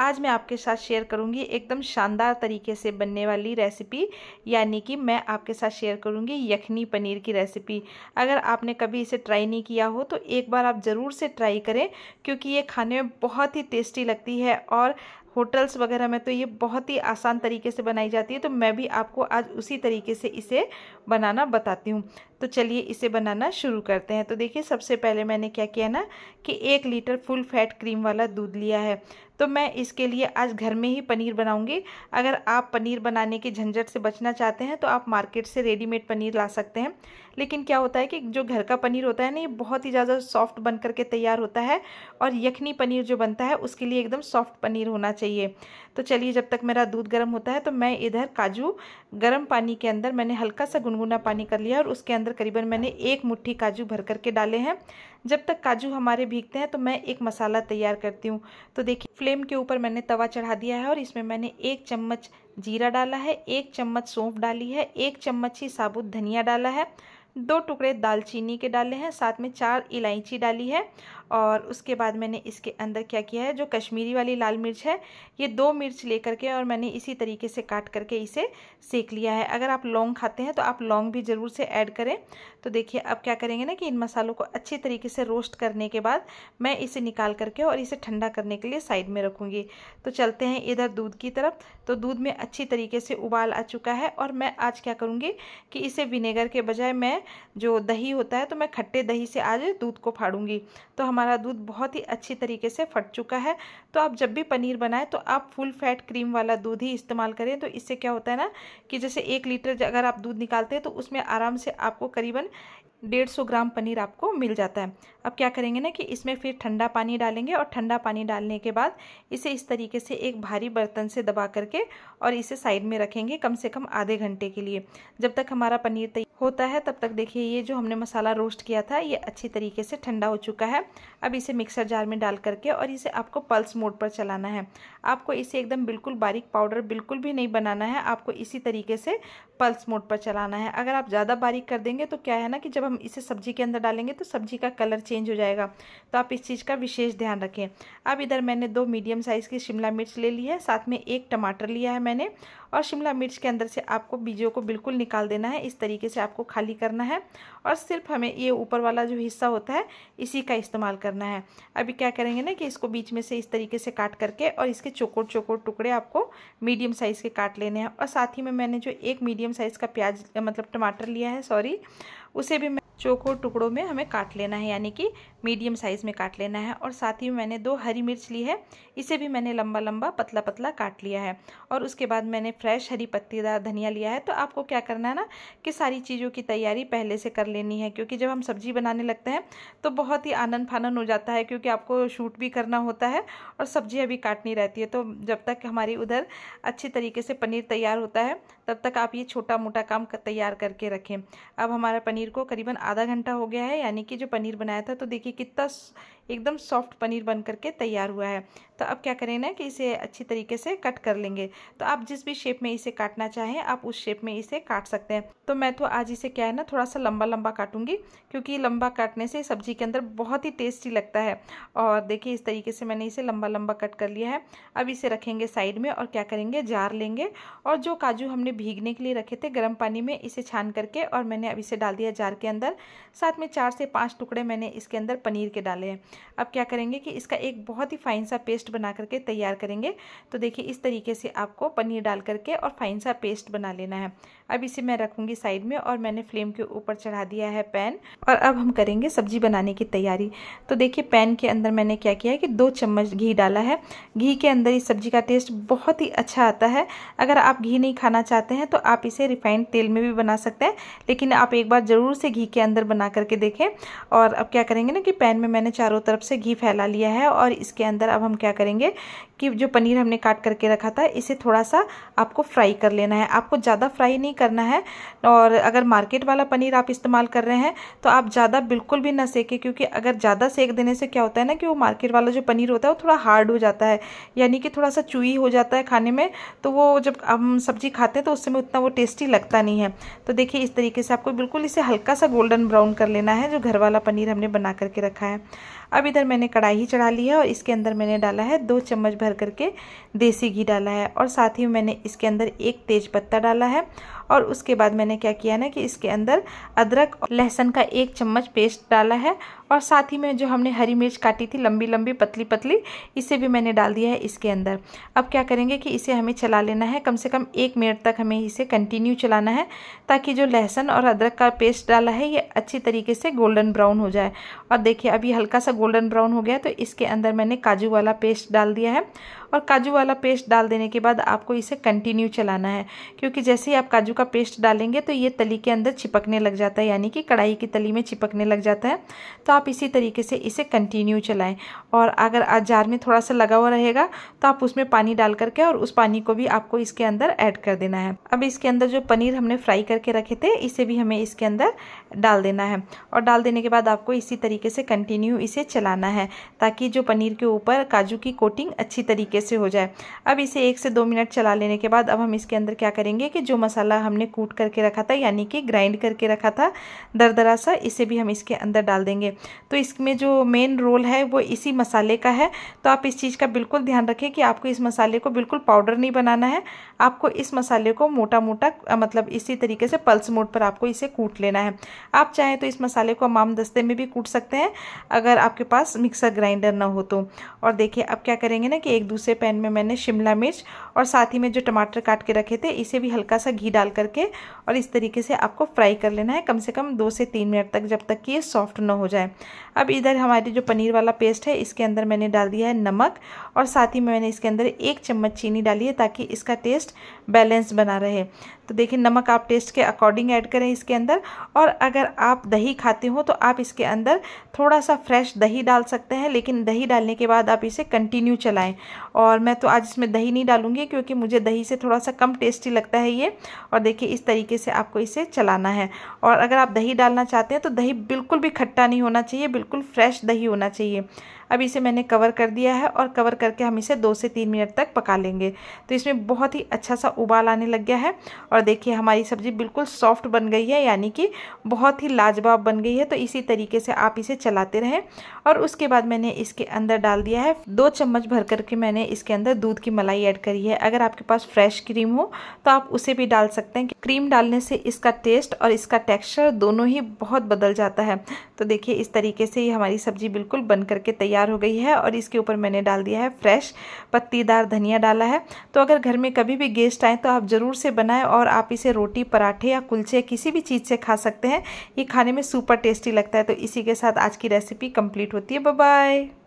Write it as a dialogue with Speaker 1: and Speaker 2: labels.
Speaker 1: आज मैं आपके साथ शेयर करूँगी एकदम शानदार तरीके से बनने वाली रेसिपी यानी कि मैं आपके साथ शेयर करूँगी यखनी पनीर की रेसिपी अगर आपने कभी इसे ट्राई नहीं किया हो तो एक बार आप ज़रूर से ट्राई करें क्योंकि ये खाने में बहुत ही टेस्टी लगती है और होटल्स वगैरह में तो ये बहुत ही आसान तरीके से बनाई जाती है तो मैं भी आपको आज उसी तरीके से इसे बनाना बताती हूँ तो चलिए इसे बनाना शुरू करते हैं तो देखिए सबसे पहले मैंने क्या किया ना कि एक लीटर फुल फैट क्रीम वाला दूध लिया है तो मैं इसके लिए आज घर में ही पनीर बनाऊंगी अगर आप पनीर बनाने के झंझट से बचना चाहते हैं तो आप मार्केट से रेडीमेड पनीर ला सकते हैं लेकिन क्या होता है कि जो घर का पनीर होता है ना ये बहुत ही ज़्यादा सॉफ्ट बन करके तैयार होता है और यखनी पनीर जो बनता है उसके लिए एकदम सॉफ्ट पनीर होना चाहिए तो चलिए जब तक मेरा दूध गर्म होता है तो मैं इधर काजू गर्म पानी के अंदर मैंने हल्का सा गुनगुना पानी कर लिया और उसके अंदर करीबन मैंने एक मुट्ठी काजू भर करके डाले हैं जब तक काजू हमारे भीगते हैं तो मैं एक मसाला तैयार करती हूँ तो देखिए फ्लेम के ऊपर मैंने तवा चढ़ा दिया है और इसमें मैंने एक चम्मच जीरा डाला है एक चम्मच सौंफ डाली है एक चम्मच ही साबुत धनिया डाला है दो टुकड़े दालचीनी के डाले हैं साथ में चार इलायची डाली है और उसके बाद मैंने इसके अंदर क्या किया है जो कश्मीरी वाली लाल मिर्च है ये दो मिर्च लेकर के और मैंने इसी तरीके से काट करके इसे सेक लिया है अगर आप लौंग खाते हैं तो आप लौंग भी ज़रूर से ऐड करें तो देखिए अब क्या करेंगे ना कि इन मसालों को अच्छे तरीके से रोस्ट करने के बाद मैं इसे निकाल करके और इसे ठंडा करने के लिए साइड में रखूँगी तो चलते हैं इधर दूध की तरफ तो दूध में अच्छी तरीके से उबाल आ चुका है और मैं आज क्या करूँगी कि इसे विनेगर के बजाय मैं जो दही होता है तो मैं खट्टे दही से आज दूध को फाड़ूंगी तो हमारे हमारा दूध बहुत ही अच्छी तरीके से फट चुका है तो आप जब भी पनीर बनाएं तो आप फुल फैट क्रीम वाला दूध ही इस्तेमाल करें तो इससे क्या होता है ना कि जैसे एक लीटर अगर आप दूध निकालते हैं तो उसमें आराम से आपको करीबन डेढ़ सौ ग्राम पनीर आपको मिल जाता है अब क्या करेंगे ना कि इसमें फिर ठंडा पानी डालेंगे और ठंडा पानी डालने के बाद इसे इस तरीके से एक भारी बर्तन से दबा करके और इसे साइड में रखेंगे कम से कम आधे घंटे के लिए जब तक हमारा पनीर तैयार होता है तब तक देखिए ये जो हमने मसाला रोस्ट किया था ये अच्छी तरीके से ठंडा हो चुका है अब इसे मिक्सर जार में डाल करके और इसे आपको पल्स मोड पर चलाना है आपको इसे एकदम बिल्कुल बारीक पाउडर बिल्कुल भी नहीं बनाना है आपको इसी तरीके से पल्स मोड पर चलाना है अगर आप ज़्यादा बारीक कर देंगे तो क्या है ना कि जब हम इसे सब्जी के अंदर डालेंगे तो सब्जी का कलर चेंज हो जाएगा तो आप इस चीज़ का विशेष ध्यान रखें अब इधर मैंने दो मीडियम साइज़ की शिमला मिर्च ले ली है साथ में एक टमाटर लिया है मैंने और शिमला मिर्च के अंदर से आपको बीजों को बिल्कुल निकाल देना है इस तरीके से आपको खाली करना है और सिर्फ हमें ये ऊपर वाला जो हिस्सा होता है इसी का इस्तेमाल करना है अभी क्या करेंगे ना कि इसको बीच में से इस तरीके से काट करके और इसके चौकोर चौकोर टुकड़े आपको मीडियम साइज़ के काट लेने हैं और साथ ही में मैंने जो एक मीडियम साइज़ का प्याज मतलब टमाटर लिया है सॉरी उसे भी चौकोर टुकड़ों में हमें काट लेना है यानी कि मीडियम साइज़ में काट लेना है और साथ ही मैंने दो हरी मिर्च ली है इसे भी मैंने लंबा लंबा पतला पतला काट लिया है और उसके बाद मैंने फ्रेश हरी पत्तीदार धनिया लिया है तो आपको क्या करना है ना कि सारी चीज़ों की तैयारी पहले से कर लेनी है क्योंकि जब हम सब्ज़ी बनाने लगते हैं तो बहुत ही आनंद फानन हो जाता है क्योंकि आपको शूट भी करना होता है और सब्जियाँ भी काटनी रहती है तो जब तक हमारी उधर अच्छी तरीके से पनीर तैयार होता है तब तक आप ये छोटा मोटा काम तैयार करके रखें अब हमारा पनीर को करीबन आधा घंटा हो गया है यानी कि जो पनीर बनाया था तो देखिए कितना एकदम सॉफ्ट पनीर बन करके तैयार हुआ है तो अब क्या करें ना कि इसे अच्छी तरीके से कट कर लेंगे तो आप जिस भी शेप में इसे काटना चाहें आप उस शेप में इसे काट सकते हैं तो मैं तो आज इसे क्या है ना थोड़ा सा लंबा लंबा काटूंगी क्योंकि लंबा काटने से सब्जी के अंदर बहुत ही टेस्टी लगता है और देखिए इस तरीके से मैंने इसे लंबा लंबा कट कर लिया है अब इसे रखेंगे साइड में और क्या करेंगे जार लेंगे और जो काजू हमने भीगने के लिए रखे थे गर्म पानी में इसे छान करके और मैंने अब इसे डाल दिया जार के अंदर साथ में चार से पाँच टुकड़े मैंने इसके अंदर पनीर के डाले हैं अब क्या करेंगे कि इसका एक बहुत ही फाइन सा पेस्ट बना करके तैयार करेंगे तो देखिए इस तरीके से आपको पनीर डाल करके और फाइन सा पेस्ट बना लेना है अब इसे मैं रखूँगी साइड में और मैंने फ्लेम के ऊपर चढ़ा दिया है पैन और अब हम करेंगे सब्जी बनाने की तैयारी तो देखिए पैन के अंदर मैंने क्या किया है कि दो चम्मच घी डाला है घी के अंदर इस सब्जी का टेस्ट बहुत ही अच्छा आता है अगर आप घी नहीं खाना चाहते हैं तो आप इसे रिफाइंड तेल में भी बना सकते हैं लेकिन आप एक बार ज़रूर से घी के अंदर बना करके देखें और अब क्या करेंगे ना कि पैन में मैंने चारों चारों तरफ से घी फैला लिया है और इसके अंदर अब हम क्या करेंगे कि जो पनीर हमने काट करके रखा था इसे थोड़ा सा आपको फ्राई कर लेना है आपको ज़्यादा फ्राई नहीं करना है और अगर मार्केट वाला पनीर आप इस्तेमाल कर रहे हैं तो आप ज़्यादा बिल्कुल भी ना सेकें क्योंकि अगर ज़्यादा सेक देने से क्या होता है ना कि वो मार्केट वाला जो पनीर होता है वो थोड़ा हार्ड हो जाता है यानी कि थोड़ा सा चूई हो जाता है खाने में तो वो जब हम सब्ज़ी खाते हैं तो उस समय उतना वो टेस्टी लगता नहीं है तो देखिए इस तरीके से आपको बिल्कुल इसे हल्का सा गोल्डन ब्राउन कर लेना है जो घर वाला पनीर हमने बना करके रखा है अब इधर मैंने कढ़ाई चढ़ा ली है और इसके अंदर मैंने डाला है दो चम्मच भर करके देसी घी डाला है और साथ ही मैंने इसके अंदर एक तेज पत्ता डाला है और उसके बाद मैंने क्या किया ना कि इसके अंदर अदरक और लहसुन का एक चम्मच पेस्ट डाला है और साथ ही में जो हमने हरी मिर्च काटी थी लंबी लंबी पतली पतली इसे भी मैंने डाल दिया है इसके अंदर अब क्या करेंगे कि इसे हमें चला लेना है कम से कम एक मिनट तक हमें इसे कंटिन्यू चलाना है ताकि जो लहसुन और अदरक का पेस्ट डाला है ये अच्छी तरीके से गोल्डन ब्राउन हो जाए और देखिए अभी हल्का सा गोल्डन ब्राउन हो गया तो इसके अंदर मैंने काजू वाला पेस्ट डाल दिया है और काजू वाला पेस्ट डाल देने के बाद आपको इसे कंटिन्यू चलाना है क्योंकि जैसे ही आप काजू का पेस्ट डालेंगे तो ये तली के अंदर चिपकने लग जाता है यानी कि कढ़ाई की तली में चिपकने लग जाता है तो आप आप इसी तरीके से इसे कंटिन्यू चलाएं और अगर जार में थोड़ा सा लगा हुआ रहेगा तो आप उसमें पानी डाल करके और उस पानी को भी आपको इसके अंदर ऐड कर देना है अब इसके अंदर जो पनीर हमने फ्राई करके रखे थे इसे भी हमें इसके अंदर डाल देना है और डाल देने के बाद आपको इसी तरीके से कंटिन्यू इसे चलाना है ताकि जो पनीर के ऊपर काजू की कोटिंग अच्छी तरीके से हो जाए अब इसे एक से दो मिनट चला लेने के बाद अब हम इसके अंदर क्या करेंगे कि जो मसाला हमने कूट करके रखा था यानी कि ग्राइंड करके रखा था दरदरा सा इसे भी हम इसके अंदर डाल देंगे तो इसमें जो मेन रोल है वो इसी मसाले का है तो आप इस चीज़ का बिल्कुल ध्यान रखें कि आपको इस मसाले को बिल्कुल पाउडर नहीं बनाना है आपको इस मसाले को मोटा मोटा मतलब इसी तरीके से पल्स मोड पर आपको इसे कूट लेना है आप चाहें तो इस मसाले को माम दस्ते में भी कूट सकते हैं अगर आपके पास मिक्सर ग्राइंडर ना हो तो और देखिए अब क्या करेंगे ना कि एक दूसरे पैन में मैंने शिमला मिर्च और साथ ही में जो टमाटर काट के रखे थे इसे भी हल्का सा घी डाल करके और इस तरीके से आपको फ्राई कर लेना है कम से कम दो से तीन मिनट तक जब तक कि ये सॉफ्ट ना हो जाए अब इधर हमारी जो पनीर वाला पेस्ट है इसके अंदर मैंने डाल दिया है नमक और साथ ही मैंने इसके अंदर एक चम्मच चीनी डाली है ताकि इसका टेस्ट बैलेंस बना रहे तो देखिए नमक आप टेस्ट के अकॉर्डिंग ऐड करें इसके अंदर और अगर आप दही खाते हो तो आप इसके अंदर थोड़ा सा फ्रेश दही डाल सकते हैं लेकिन दही डालने के बाद आप इसे कंटिन्यू चलाएं और मैं तो आज इसमें दही नहीं डालूंगी क्योंकि मुझे दही से थोड़ा सा कम टेस्टी लगता है ये और देखिए इस तरीके से आपको इसे चलाना है और अगर आप दही डालना चाहते हैं तो दही बिल्कुल भी खट्टा नहीं होना होना चाहिए बिल्कुल फ्रेश दही होना चाहिए अब इसे मैंने कवर कर दिया है और कवर करके हम इसे दो से तीन मिनट तक पका लेंगे तो इसमें बहुत ही अच्छा सा उबाल आने लग गया है और देखिए हमारी सब्ज़ी बिल्कुल सॉफ्ट बन गई है यानी कि बहुत ही लाजवाब बन गई है तो इसी तरीके से आप इसे चलाते रहें और उसके बाद मैंने इसके अंदर डाल दिया है दो चम्मच भर करके मैंने इसके अंदर दूध की मलाई ऐड करी है अगर आपके पास फ्रेश क्रीम हो तो आप उसे भी डाल सकते हैं क्रीम डालने से इसका टेस्ट और इसका टेक्स्चर दोनों ही बहुत बदल जाता है तो देखिए इस तरीके से ये हमारी सब्ज़ी बिल्कुल बन करके तैयार तैयार हो गई है और इसके ऊपर मैंने डाल दिया है फ्रेश पत्तीदार धनिया डाला है तो अगर घर में कभी भी गेस्ट आए तो आप ज़रूर से बनाएं और आप इसे रोटी पराठे या कुलचे किसी भी चीज़ से खा सकते हैं ये खाने में सुपर टेस्टी लगता है तो इसी के साथ आज की रेसिपी कम्प्लीट होती है बाय